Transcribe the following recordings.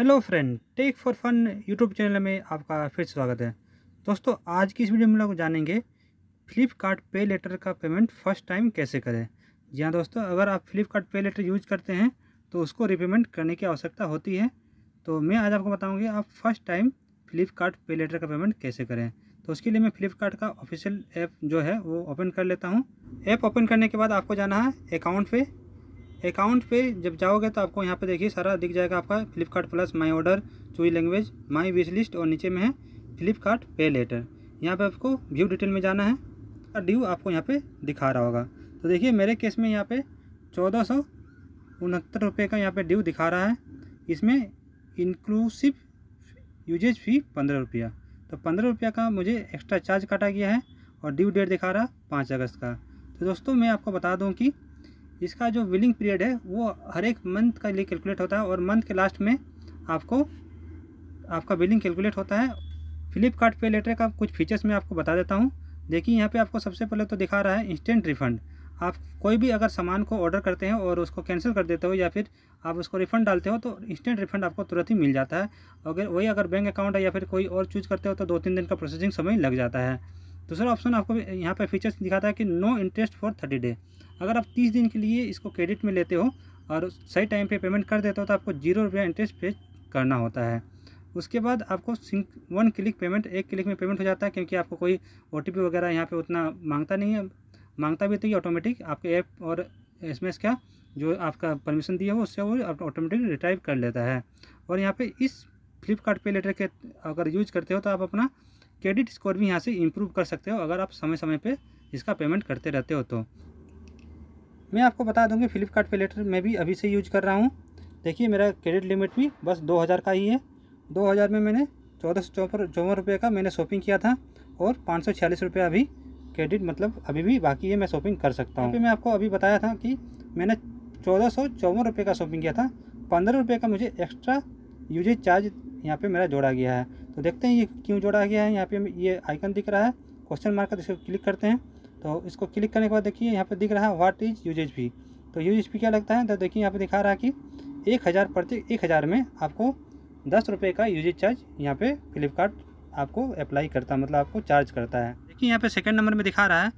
hello friend tech for fun YouTube channel में आपका फिर स्वागत है दोस्तों आज की इस वीडियो में लोग जानेंगे फ्लिपकार्ट पे लेटर का पेमेंट फर्स्ट टाइम कैसे करें जी हाँ दोस्तों अगर आप फ्लिपकार्ट पे लेटर यूज करते हैं तो उसको रिपेमेंट करने की आवश्यकता होती है तो मैं आज आपको बताऊँगी आप फर्स्ट टाइम फ्लिपकार्ट पे लेटर का पेमेंट कैसे करें तो उसके लिए मैं फ्लिपकार्ट का ऑफिशियल ऐप जो है वो ओपन कर लेता हूँ ऐप ओपन करने के बाद आपको जाना है अकाउंट पर अकाउंट पे जब जाओगे तो आपको यहाँ पे देखिए सारा दिख जाएगा आपका फ्लिपकार्ट प्लस माई ऑर्डर चुई लैंग्वेज माई विश लिस्ट और नीचे में है फ्लिपकार्ट पे लेटर यहाँ पे आपको व्यू डिटेल में जाना है और ड्यू आपको यहाँ पे दिखा रहा होगा तो देखिए मेरे केस में यहाँ पे चौदह सौ उनहत्तर रुपये का यहाँ पर ड्यू दिखा रहा है इसमें इंक्लूसिव यूजेज फी पंद्रह रुपया तो पंद्रह रुपया का मुझे एक्स्ट्रा चार्ज काटा गया है और ड्यू डेट दिखा रहा पाँच अगस्त का तो दोस्तों मैं आपको बता दूं कि इसका जो बिलिंग पीरियड है वो हर एक मंथ का लिए कैलकुलेट होता है और मंथ के लास्ट में आपको आपका बिलिंग कैलकुलेट होता है फ्लिपकार्ट पे लेटर का कुछ फीचर्स मैं आपको बता देता हूँ देखिए यहाँ पे आपको सबसे पहले तो दिखा रहा है इंस्टेंट रिफंड आप कोई भी अगर सामान को ऑर्डर करते हैं और उसको कैंसिल कर देते हो या फिर आप उसको रिफ़ंड डालते हो तो इंस्टेंट रिफंड आपको तुरंत ही मिल जाता है अगर वही अगर बैंक अकाउंट है या फिर कोई और चूज करते हो तो दो तीन दिन का प्रोसेसिंग समय लग जाता है दूसरा ऑप्शन आपको यहाँ पर फीचर्स दिखाता है कि no interest for thirty day अगर आप तीस दिन के लिए इसको क्रेडिट में लेते हो और सही टाइम पे पेमेंट कर देते हो तो आपको जीरो रुपया इंटरेस्ट पे करना होता है उसके बाद आपको वन क्लिक पेमेंट एक क्लिक में पेमेंट हो जाता है क्योंकि आपको कोई ओ वगैरह यहाँ पर उतना मांगता नहीं है मांगता भी तो ये ऑटोमेटिक आपके ऐप और एस का जो आपका परमिशन दिया हो उससे वो ऑटोमेटिक रिटाइव कर लेता है और यहाँ पे इस फ्लिपकार्ट पे लेटर के अगर यूज करते हो तो आप अपना क्रेडिट स्कोर भी यहाँ से इम्प्रूव कर सकते हो अगर आप समय समय पे इसका पेमेंट करते रहते हो तो मैं आपको बता दूँगी फ्लिपकार्ट पे लेटर मैं भी अभी से यूज़ कर रहा हूँ देखिए मेरा क्रेडिट लिमिट भी बस दो हज़ार का ही है दो हज़ार में मैंने चौदह सौ चौपर चौवन रुपये का मैंने शॉपिंग किया था और पाँच सौ छियालीस रुपये अभी क्रेडिट मतलब अभी भी बाकी है मैं शॉपिंग कर सकता हूँ मैं आपको अभी बताया था कि मैंने चौदह सौ चौवन रुपये का शॉपिंग किया था पंद्रह रुपये का मुझे एक्स्ट्रा यूजेज चार्ज यहाँ पर मेरा जोड़ा गया है तो देखते हैं ये क्यों जोड़ा गया है यहाँ पर ये आइकन दिख रहा है क्वेश्चन मार्क इसको क्लिक करते हैं तो इसको क्लिक करने के बाद देखिए यहाँ पर दिख रहा है वाट इज यूजेज फी तो यूजेज फी क्या लगता है तो देखिए यहाँ पर दिखा रहा है कि एक हज़ार प्रति एक हज़ार में आपको दस रुपये का यूजेज चार्ज यहाँ पे फ्लिपकार्ट आपको अप्लाई करता है मतलब आपको चार्ज करता है देखिए यहाँ पे सेकेंड नंबर में दिखा रहा है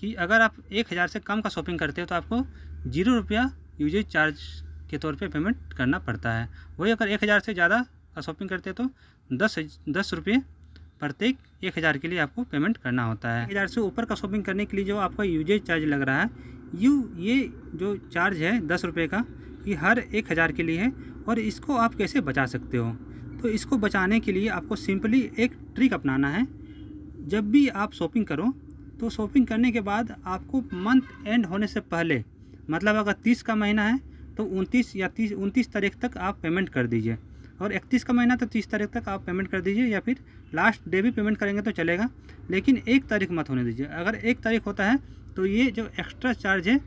कि अगर आप एक हज़ार से कम का शॉपिंग करते हो तो आपको जीरो रुपया यूजेज चार्ज के तौर पे पेमेंट करना पड़ता है वही अगर एक हज़ार से ज़्यादा का शॉपिंग करते हो तो दस दस रुपये प्रत्येक एक हज़ार के लिए आपको पेमेंट करना होता है हज़ार से ऊपर का शॉपिंग करने के लिए जो आपका यूजेज चार्ज लग रहा है यू ये जो चार्ज है दस रुपये का ये हर एक हज़ार के लिए है और इसको आप कैसे बचा सकते हो तो इसको बचाने के लिए आपको सिंपली एक ट्रिक अपनाना है जब भी आप शॉपिंग करो तो शॉपिंग करने के बाद आपको मंथ एंड होने से पहले मतलब अगर तीस का महीना है तो उनतीस या तीस उनतीस तारीख तक आप पेमेंट कर दीजिए और इकतीस का महीना तो तीस तारीख तक आप पेमेंट कर दीजिए या फिर लास्ट डे भी पेमेंट करेंगे तो चलेगा लेकिन एक तारीख मत होने दीजिए अगर एक तारीख होता है तो ये जो एक्स्ट्रा चार्ज है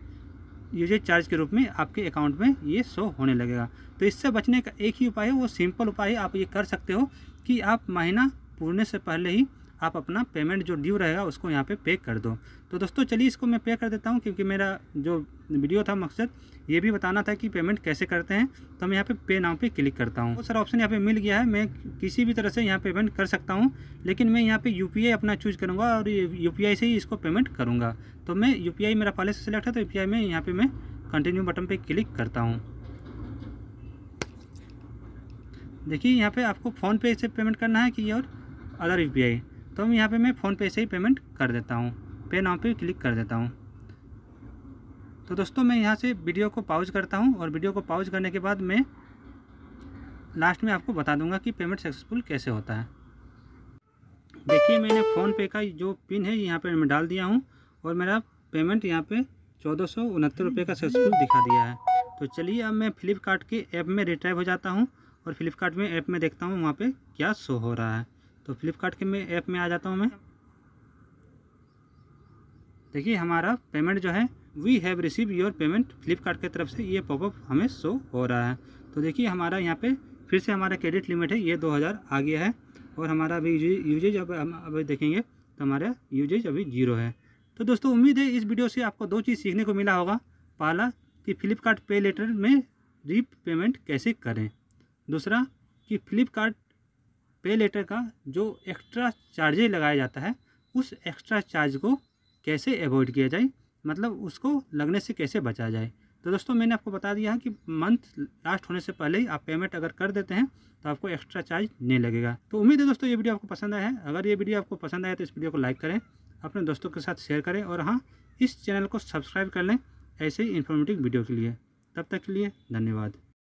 यूजेज चार्ज के रूप में आपके अकाउंट में ये शो होने लगेगा तो इससे बचने का एक ही उपाय है वो सिंपल उपाय आप ये कर सकते हो कि आप महीना पूर्ण से पहले ही आप अपना पेमेंट जो ड्यू रहेगा उसको यहाँ पे पे कर दो तो दोस्तों चलिए इसको मैं पे कर देता हूँ क्योंकि मेरा जो वीडियो था मकसद ये भी बताना था कि पेमेंट कैसे करते हैं तो मैं यहाँ पे पे नाव पे क्लिक करता हूँ वो तो सर ऑप्शन यहाँ पे मिल गया है मैं किसी भी तरह से यहाँ पेमेंट कर सकता हूँ लेकिन मैं यहाँ पे यू अपना चूज करूँगा और यू से ही इसको पेमेंट करूँगा तो मैं यू मेरा पहले से सिलेक्ट है तो यू में यहाँ पर मैं कंटिन्यू बटन पर क्लिक करता हूँ देखिए यहाँ पे आपको फ़ोनपे से पेमेंट करना है कि और अदर यू तो हम यहाँ पे मैं फ़ोनपे से ही पेमेंट कर देता हूँ पे नाम पे क्लिक कर देता हूँ तो दोस्तों मैं यहाँ से वीडियो को पाउज करता हूँ और वीडियो को पाउज करने के बाद मैं लास्ट में आपको बता दूंगा कि पेमेंट सक्सेसफुल कैसे होता है देखिए मैंने फ़ोनपे का जो पिन है यहाँ पर मैं डाल दिया हूँ और मेरा पेमेंट यहाँ पे चौदह सौ उनहत्तर रुपये का सक्सेसफुल दिखा दिया है तो चलिए अब मैं फ़्लिपकार्ट के ऐप में रिट्राइव हो जाता हूँ और फ्लिपकार्ट में ऐप में देखता हूँ वहाँ पे क्या शो हो रहा है तो फ्लिपकार्ट के में ऐप में आ जाता हूँ मैं देखिए हमारा पेमेंट जो है we have receive your payment Flipkart की तरफ से ये पॉपअप हमें शो हो रहा है तो देखिए हमारा यहाँ पे फिर से हमारा क्रेडिट लिमिट है ये 2000 आ गया है और हमारा अभी यूजेज अब हम अभी देखेंगे तो हमारा यूजेज अभी जीरो है तो दोस्तों उम्मीद है इस वीडियो से आपको दो चीज़ सीखने को मिला होगा पहला कि फ्लिपकार्ट पे लेटर में रिप पेमेंट कैसे करें दूसरा कि फ्लिपकार्ट पे लेटर का जो एक्स्ट्रा चार्जेज लगाया जाता है उस एक्स्ट्रा चार्ज को कैसे अवॉइड किया जाए मतलब उसको लगने से कैसे बचा जाए तो दोस्तों मैंने आपको बता दिया है कि मंथ लास्ट होने से पहले ही आप पेमेंट अगर कर देते हैं तो आपको एक्स्ट्रा चार्ज नहीं लगेगा तो उम्मीद है दोस्तों ये वीडियो आपको पसंद आया है अगर ये वीडियो आपको पसंद आया तो इस वीडियो को लाइक करें अपने दोस्तों के साथ शेयर करें और हाँ इस चैनल को सब्सक्राइब कर लें ऐसे ही इन्फॉर्मेटिव वीडियो के लिए तब तक के लिए धन्यवाद